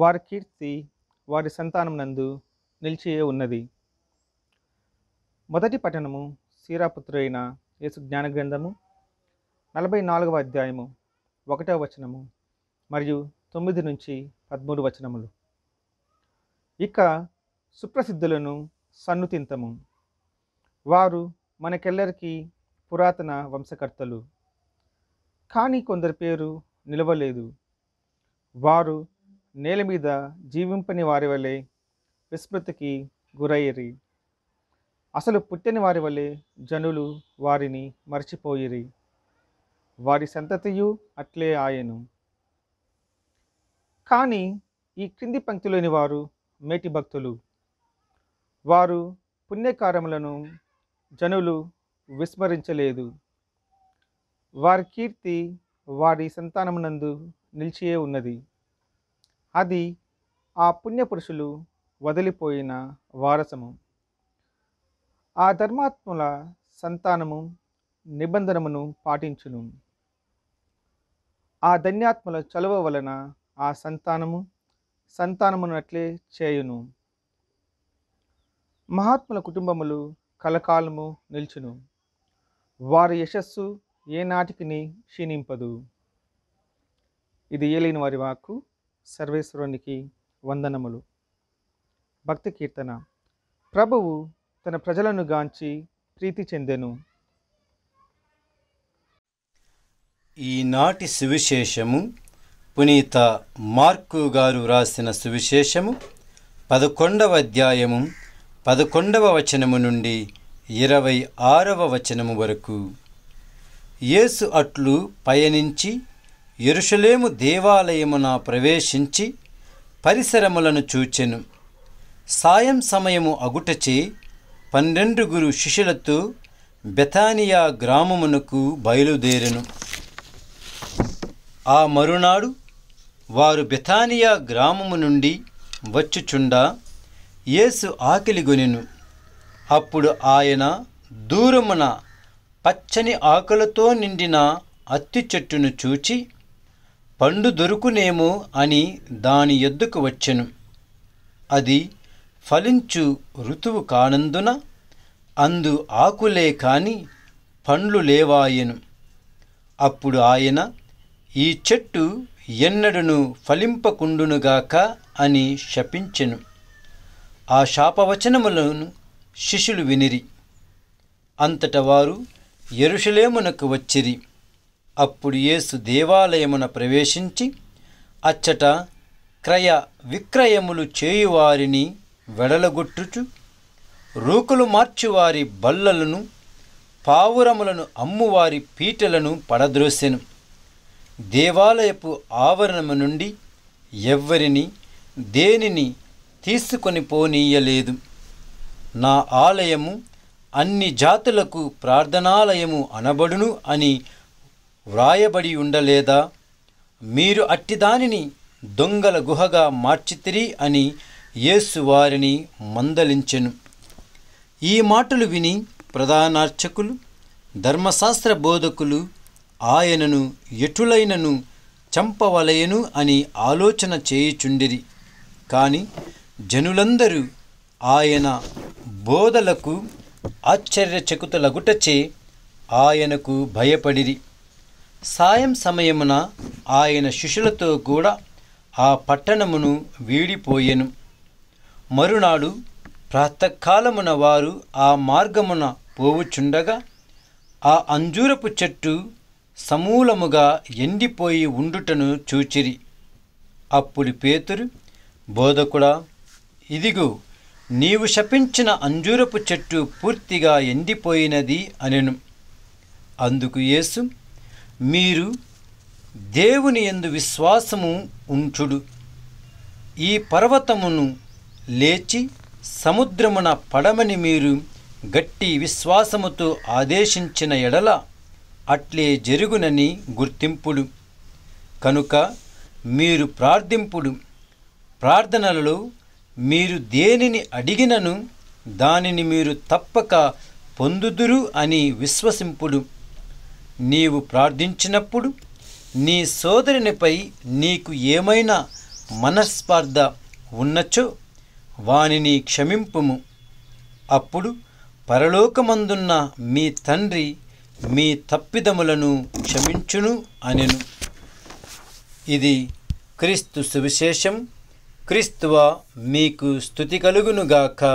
వారి కీర్తి వారి సంతానం నందు నిలిచియే ఉన్నది మొదటి పఠనము సీరాపుత్రుడైన యేసు జ్ఞానగ్రంథము నలభై నాలుగవ అధ్యాయము ఒకటవ వచనము మరియు తొమ్మిది నుంచి పదమూడు వచనములు ఇక సుప్రసిద్ధులను సన్నుతింతము వారు మనకెల్లరికి పురాతన వంశకర్తలు కానీ కొందరి పేరు నిలవలేదు వారు నేల మీద జీవింపని వారి వలె విస్మృతికి గురయ్యరి అసలు పుట్టని వారి వలె జనులు వారిని మర్చిపోయిరి వారి సంతతియు అట్లే ఆయను కానీ ఈ క్రింది పంక్తిలోని వారు మేటి భక్తులు వారు పుణ్యకారములను జనులు విస్మరించలేదు వారి కీర్తి వారి సంతానమునందు నిలిచియే ఉన్నది అది ఆ పుణ్యపురుషులు వదిలిపోయిన వారసము ఆ ధర్మాత్ముల సంతానము నిబంధనమును పాటించును ఆ ధన్యాత్ముల చలువ వలన ఆ సంతానము సంతానమునట్లే చేయును మహాత్ముల కుటుంబములు కలకాలము నిల్చును వారి యశస్సు ఏనాటికి క్షీణింపదు ఇది ఏలైన వారి వాక్కు సర్వేశ్వరునికి వందనములు భక్తి కీర్తన ప్రభువు తన ప్రజలను గాంచి ప్రీతి చెందెను ఈనాటి సువిశేషము పునీత మార్కు గారు రాసిన సువిశేషము పదకొండవ అధ్యాయము పదకొండవ వచనము నుండి ఇరవై ఆరవ వచనము వరకు యేసు అట్లు పయనించి ఎరుషలేము దేవాలయమున ప్రవేశించి పరిసరములను చూచెను సాయం సమయము అగుటచే పన్నెండుగురు శిష్యులతో బెతానియా గ్రామమునకు బయలుదేరెను ఆ మరునాడు వారు బెతానియా గ్రామము నుండి వచ్చుచుండా యేసు ఆకలిగొనెను అప్పుడు ఆయన దూరమున పచ్చని ఆకులతో నిండిన అత్తి చెట్టును చూచి పండు దొరుకునేమో అని దాని ఎద్దుకు వచ్చెను అది ఫలించు ఋతువు కానందున అందు ఆకులే కాని పండ్లు లేవాయెను అప్పుడు ఆయన ఈ చెట్టు ఎన్నడును ఫలింపకుండునుగాక అని శపించెను ఆ శాపవచనములను శిష్యులు వినిరి అంతట వారు ఎరుషలేమునకు వచ్చిరి అప్పుడు యేసు దేవాలయమున ప్రవేశించి అచ్చట క్రయ విక్రయములు చేయువారిని వెడలగొట్టుచు రూకులు మార్చువారి బల్లలను పావురములను అమ్మువారి పీటలను పడద్రోసెను దేవాలయపు ఆవరణము నుండి ఎవ్వరిని దేనిని తీసుకొని పోనీయలేదు నా ఆలయము అన్ని జాతులకు ప్రార్థనాలయము అనబడును అని వ్రాయబడి ఉండలేదా మీరు అట్టిదానిని దొంగల గుహగా మార్చితిరి అని యేసు వారిని మందలించెను ఈ మాటలు విని ప్రధానార్చకులు ధర్మశాస్త్ర బోధకులు ఆయనను ఎటులైనను చంపవలయను అని ఆలోచన చేయుచుండిరి కాని జనులందరూ ఆయన బోధలకు ఆశ్చర్యచకుతలగుటచే ఆయనకు భయపడిరి సాయం సమయమున ఆయన శిష్యులతో కూడా ఆ పట్టణమును వీడిపోయెను మరునాడు ప్రాతకాలమున వారు ఆ మార్గమున పోవుచుండగా ఆ అంజూరపు చెట్టు సమూలముగా ఎండిపోయి ఉండుటను చూచిరి అప్పుడు పేతురు బోధకుడా ఇదిగో నీవు శపించిన అంజూరపు చెట్టు పూర్తిగా ఎండిపోయినది అనెను అందుకు యేసు మీరు దేవుని ఎందు విశ్వాసము ఉంచుడు ఈ పర్వతమును లేచి సముద్రమున పడమని మీరు గట్టి విశ్వాసముతో ఆదేశించిన ఎడల అట్లే జరుగునని గుర్తింపుడు కనుక మీరు ప్రార్థింపుడు ప్రార్థనలలో మీరు దేనిని అడిగినను దానిని మీరు తప్పక పొందుదురు అని విశ్వసింపుడు నీవు ప్రార్థించినప్పుడు నీ సోదరునిపై నీకు ఏమైనా మనస్పార్థ ఉన్నచో వానిని క్షమింపుము అప్పుడు పరలోకమందున్న మీ తండ్రి మీ తప్పిదములను క్షమించును అనెను ఇది క్రీస్తు సువిశేషం క్రీస్తువా మీకు స్థుతి కలుగునుగాక